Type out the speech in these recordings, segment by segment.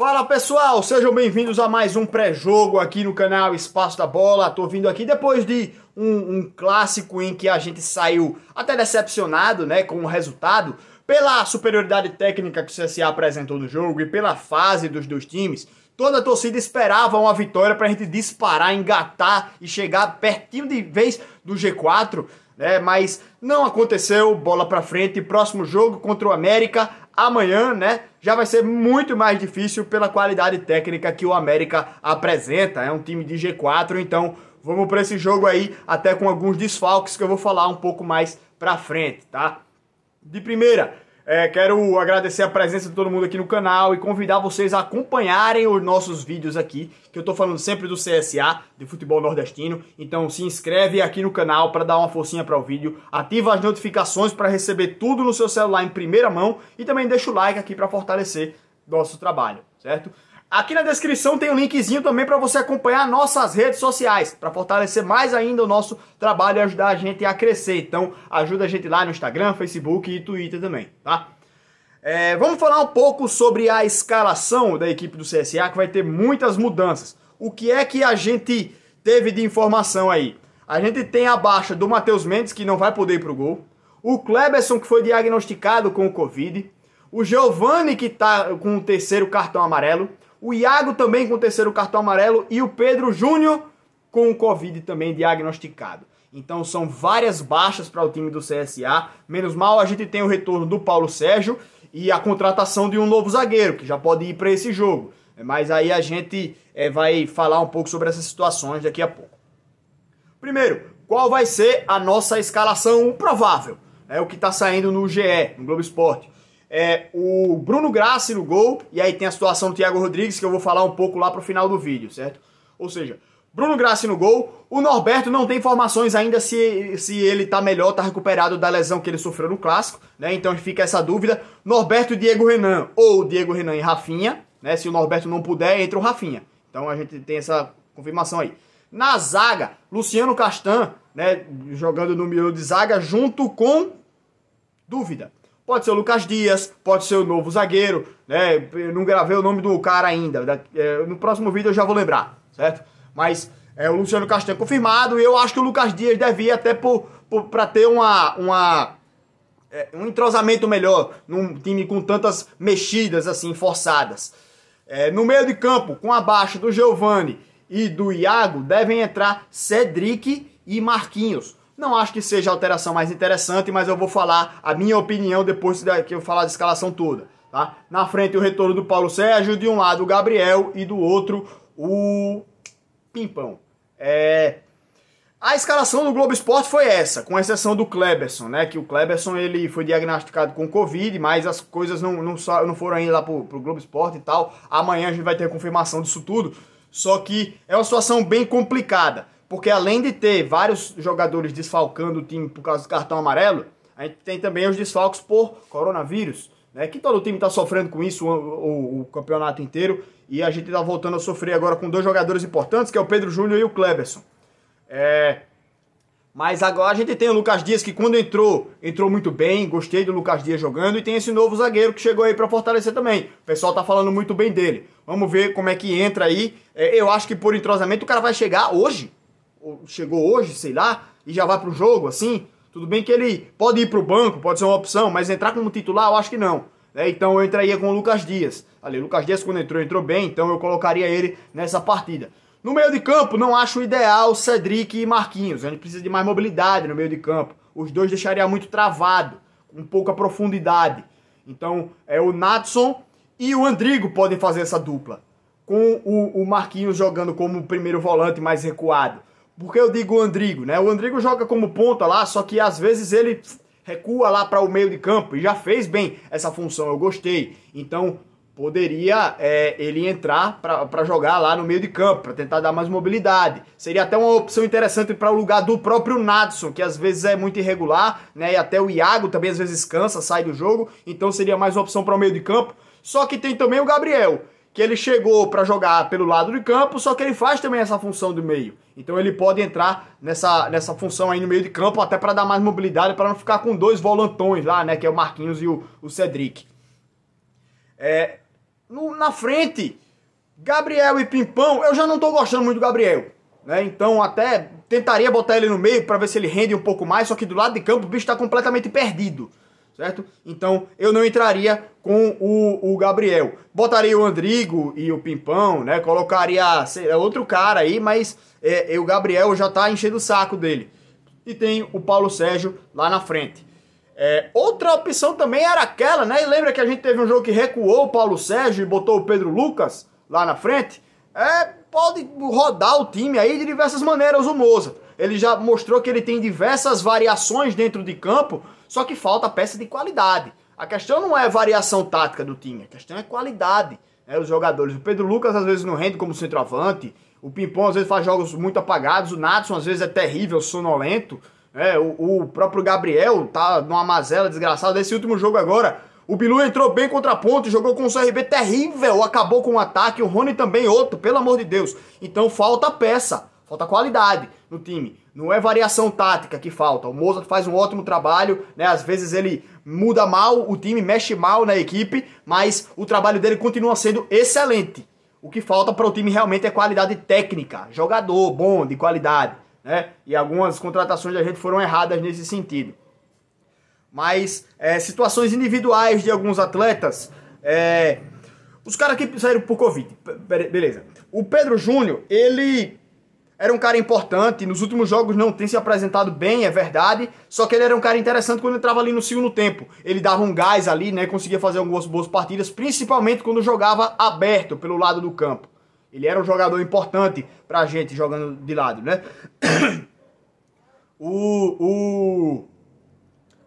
Fala pessoal, sejam bem-vindos a mais um pré-jogo aqui no canal Espaço da Bola. Tô vindo aqui depois de um, um, clássico em que a gente saiu até decepcionado, né, com o resultado, pela superioridade técnica que o CSA apresentou no jogo e pela fase dos dois times. Toda a torcida esperava uma vitória para a gente disparar, engatar e chegar pertinho de vez do G4, né? Mas não aconteceu. Bola para frente. Próximo jogo contra o América amanhã, né? Já vai ser muito mais difícil pela qualidade técnica que o América apresenta. É um time de G4, então vamos para esse jogo aí, até com alguns desfalques que eu vou falar um pouco mais para frente, tá? De primeira, é, quero agradecer a presença de todo mundo aqui no canal e convidar vocês a acompanharem os nossos vídeos aqui, que eu tô falando sempre do CSA, de futebol nordestino. Então se inscreve aqui no canal para dar uma forcinha para o vídeo, ativa as notificações para receber tudo no seu celular em primeira mão e também deixa o like aqui para fortalecer nosso trabalho, certo? Aqui na descrição tem um linkzinho também para você acompanhar nossas redes sociais, para fortalecer mais ainda o nosso trabalho e ajudar a gente a crescer. Então, ajuda a gente lá no Instagram, Facebook e Twitter também, tá? É, vamos falar um pouco sobre a escalação da equipe do CSA, que vai ter muitas mudanças. O que é que a gente teve de informação aí? A gente tem a baixa do Matheus Mendes, que não vai poder ir pro gol. O Kleberson, que foi diagnosticado com o Covid. O Giovani, que está com o terceiro cartão amarelo o Iago também com o terceiro cartão amarelo e o Pedro Júnior com o Covid também diagnosticado. Então são várias baixas para o time do CSA. Menos mal a gente tem o retorno do Paulo Sérgio e a contratação de um novo zagueiro, que já pode ir para esse jogo. Mas aí a gente é, vai falar um pouco sobre essas situações daqui a pouco. Primeiro, qual vai ser a nossa escalação provável? É o que está saindo no GE, no Globo Esporte. É, o Bruno Grassi no gol, e aí tem a situação do Thiago Rodrigues que eu vou falar um pouco lá pro final do vídeo, certo? Ou seja, Bruno Grassi no gol, o Norberto não tem informações ainda se, se ele tá melhor, tá recuperado da lesão que ele sofreu no clássico, né? Então fica essa dúvida, Norberto e Diego Renan, ou Diego Renan e Rafinha, né? Se o Norberto não puder, entra o Rafinha. Então a gente tem essa confirmação aí. Na zaga, Luciano Castan, né, jogando no meio de zaga junto com dúvida. Pode ser o Lucas Dias, pode ser o novo zagueiro, né? Eu não gravei o nome do cara ainda. É, no próximo vídeo eu já vou lembrar, certo? Mas é o Luciano Castanho confirmado e eu acho que o Lucas Dias deve ir até para ter uma, uma, é, um entrosamento melhor num time com tantas mexidas assim forçadas. É, no meio de campo, com a baixa do Giovani e do Iago, devem entrar Cedric e Marquinhos. Não acho que seja a alteração mais interessante, mas eu vou falar a minha opinião depois que eu falar da escalação toda. Tá? Na frente o retorno do Paulo Sérgio, de um lado o Gabriel e do outro o Pimpão. É... A escalação do Globo Esporte foi essa, com exceção do Kleberson, né? Que o Kleberson ele foi diagnosticado com Covid, mas as coisas não, não, não foram ainda lá pro, pro Globo Esporte e tal. Amanhã a gente vai ter a confirmação disso tudo. Só que é uma situação bem complicada. Porque além de ter vários jogadores desfalcando o time por causa do cartão amarelo, a gente tem também os desfalques por coronavírus, né? Que todo time está sofrendo com isso o, o, o, campeonato inteiro e a gente está voltando a sofrer agora com dois jogadores importantes, que é o Pedro Júnior e o Cleberson. É... Mas agora a gente tem o Lucas Dias que quando entrou, entrou muito bem, gostei do Lucas Dias jogando e tem esse novo zagueiro que chegou aí para fortalecer também. O pessoal tá falando muito bem dele. Vamos ver como é que entra aí. É, eu acho que por entrosamento o cara vai chegar hoje, chegou hoje, sei lá, e já vai pro jogo, assim. Tudo bem que ele pode ir pro banco, pode ser uma opção, mas entrar como titular eu acho que não. É, então eu entraria com o Lucas Dias. Ali, o Lucas Dias quando entrou, entrou bem, então eu colocaria ele nessa partida. No meio de campo, não acho ideal Cedric e Marquinhos. A gente precisa de mais mobilidade no meio de campo. Os dois deixaria muito travado, com pouca profundidade. Então, é o Natson e o Andrigo podem fazer essa dupla. Com o, o Marquinhos jogando como primeiro volante mais recuado porque eu digo o Andrigo, né? O Andrigo joga como ponta lá, só que às vezes ele recua lá para o meio de campo e já fez bem essa função, eu gostei. Então poderia é, ele entrar para jogar lá no meio de campo, para tentar dar mais mobilidade. Seria até uma opção interessante para o lugar do próprio Nadson, que às vezes é muito irregular, né? E até o Iago também às vezes cansa, sai do jogo, então seria mais uma opção para o meio de campo. Só que tem também o Gabriel, que ele chegou para jogar pelo lado de campo, só que ele faz também essa função do meio. Então ele pode entrar nessa, nessa função aí no meio de campo até para dar mais mobilidade, para não ficar com dois volantões lá, né, que é o Marquinhos e o, o Cedric. É, no, na frente, Gabriel e Pimpão, eu já não estou gostando muito do Gabriel, né? Então até tentaria botar ele no meio para ver se ele rende um pouco mais, só que do lado de campo o bicho está completamente perdido certo? Então eu não entraria com o, o Gabriel. Botaria o Andrigo e o Pimpão, né? Colocaria sei, outro cara aí, mas é, o Gabriel já tá enchendo o saco dele. E tem o Paulo Sérgio lá na frente. É, outra opção também era aquela, né? E lembra que a gente teve um jogo que recuou o Paulo Sérgio e botou o Pedro Lucas lá na frente? É, pode rodar o time aí de diversas maneiras o Moza. Ele já mostrou que ele tem diversas variações dentro de campo só que falta peça de qualidade. A questão não é variação tática do time, a questão é qualidade. É né, os jogadores. O Pedro Lucas às vezes não rende como centroavante. O Pimpão às vezes faz jogos muito apagados. O Natson às vezes é terrível, sonolento. É, o, o próprio Gabriel tá numa mazela desgraçada. Esse último jogo agora, o Bilu entrou bem contra a e jogou com o CRB terrível, acabou com o um ataque, o Rony também outro, pelo amor de Deus. Então falta peça. Falta qualidade no time. Não é variação tática que falta. O Mozart faz um ótimo trabalho, né? Às vezes ele muda mal o time, mexe mal na equipe, mas o trabalho dele continua sendo excelente. O que falta para o time realmente é qualidade técnica, jogador bom, de qualidade, né? E algumas contratações da gente foram erradas nesse sentido. Mas é, situações individuais de alguns atletas, é, os caras que saíram por Covid, beleza. O Pedro Júnior, ele era um cara importante, nos últimos jogos não tem se apresentado bem, é verdade, só que ele era um cara interessante quando entrava ali no segundo tempo. Ele dava um gás ali, né, conseguia fazer algumas boas partidas, principalmente quando jogava aberto pelo lado do campo. Ele era um jogador importante pra gente jogando de lado, né? O, o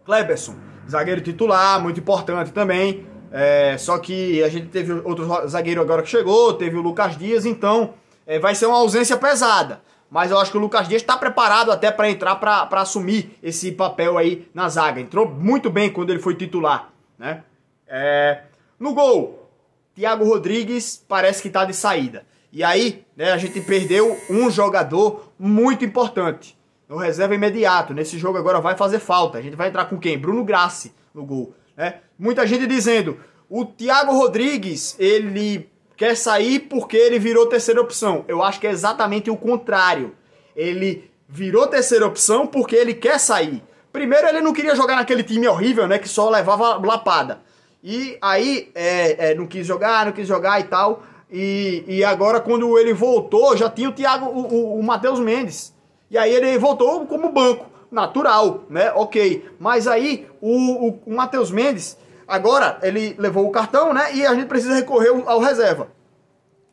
Kleberson, zagueiro titular, muito importante também. É, só que a gente teve outro zagueiro agora que chegou, teve o Lucas Dias, então é, vai ser uma ausência pesada. Mas eu acho que o Lucas Dias está preparado até para entrar, para assumir esse papel aí na zaga. Entrou muito bem quando ele foi titular, né? É, no gol, Thiago Rodrigues parece que está de saída. E aí, né, a gente perdeu um jogador muito importante. No reserva imediato, nesse jogo agora vai fazer falta. A gente vai entrar com quem? Bruno Grassi no gol. Né? Muita gente dizendo, o Thiago Rodrigues, ele quer sair porque ele virou terceira opção. Eu acho que é exatamente o contrário. Ele virou terceira opção porque ele quer sair. Primeiro, ele não queria jogar naquele time horrível, né? Que só levava lapada. E aí, é, é, não quis jogar, não quis jogar e tal. E, e agora, quando ele voltou, já tinha o Thiago, o, o, o Matheus Mendes. E aí ele voltou como banco. Natural, né? Ok. Mas aí, o, o, o Matheus Mendes Agora, ele levou o cartão, né? E a gente precisa recorrer ao reserva.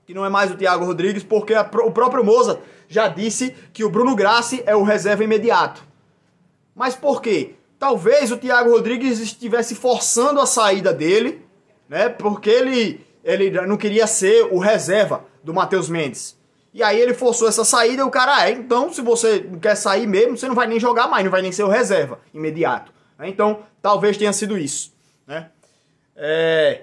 Que não é mais o Thiago Rodrigues, porque a, o próprio Moza já disse que o Bruno Grassi é o reserva imediato. Mas por quê? Talvez o Thiago Rodrigues estivesse forçando a saída dele, né? Porque ele, ele não queria ser o reserva do Matheus Mendes. E aí ele forçou essa saída, e o cara ah, é, então se você quer sair mesmo, você não vai nem jogar mais, não vai nem ser o reserva imediato. Né, então, talvez tenha sido isso. Né? É,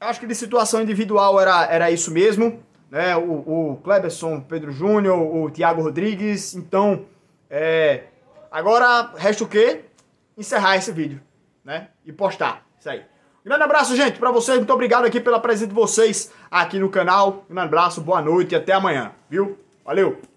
acho que de situação individual era, era isso mesmo. Né? O, o Kleberson, Pedro Júnior, o Thiago Rodrigues. Então, é, agora resta o quê? Encerrar esse vídeo né? e postar isso aí. Grande abraço, gente, para vocês. Muito obrigado aqui pela presença de vocês aqui no canal. Grande abraço, boa noite e até amanhã, viu? Valeu!